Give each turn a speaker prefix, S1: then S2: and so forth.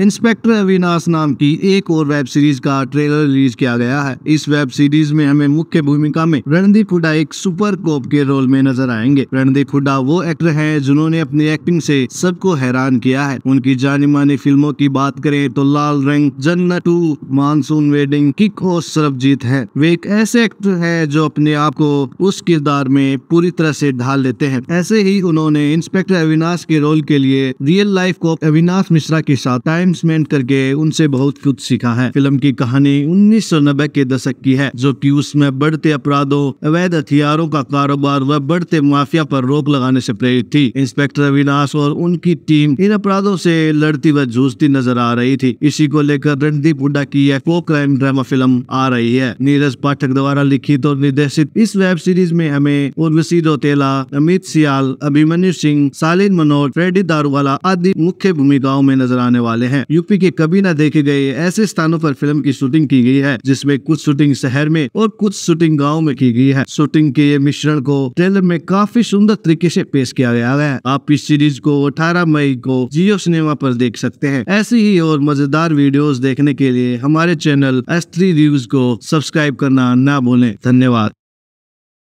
S1: inspector Avinash नाम की एक और वेब सीरीज का ट्रेलर रिलीज किया गया है इस वेब सीरीज में हमें मुख्य भूमिका में रणदीप हुडा एक सुपर कोप के रोल में नजर आएंगे रणदीप हुडा वो एक्टर हैं जिन्होंने अपनी एक्टिंग से सबको हैरान किया है उनकी जानी मानी फिल्मों की बात करें तो लाल रंग Jannat two Monsoon Wedding Kick और सरबजीत है वे एक ऐसे एक्टर है जो अपने आप को उस किरदार में पूरी तरह से ढाल लेते हैं ऐसे ही उन्होंने इंस्पेक्टर अविनाश के रोल के लिए real life cop Avinash Mishra के साथ टाइम्स स्पेंड करके उनसे बहुत कुछ सीखा है फिल्म की कहानी उन्नीस के दशक की है जो की उसमें बढ़ते अपराधों अवैध हथियारों का कारोबार व बढ़ते माफिया पर रोक लगाने से प्रेरित थी इंस्पेक्टर अविनाश और उनकी टीम इन अपराधों से लड़ती व जूझती नजर आ रही थी इसी को लेकर रणदीप हुडा की यह को क्राइम ड्रामा फिल्म आ रही है नीरज पाठक द्वारा लिखित और निर्देशित इस वेब सीरीज में हमें उर्वशी रोतेला अमित सियाल अभिमन्यु सिंह सालिन मनोहर फ्रेडी दारूवाला आदि मुख्य भूमिकाओं में नजर आने वाले हैं हैं यूपी के कभी न देखे गए ऐसे स्थानों पर फिल्म की शूटिंग की गई है जिसमें कुछ शूटिंग शहर में और कुछ शूटिंग गाँव में की गई है शूटिंग के ये मिश्रण को ट्रेलर में काफी सुंदर तरीके ऐसी पेश किया गया है आप इस सीरीज को अठारह मई को जियो सिनेमा आरोप देख सकते हैं ऐसी ही और मजेदार वीडियो देखने के लिए हमारे चैनल एस थ्री को सब्सक्राइब करना न भूले धन्यवाद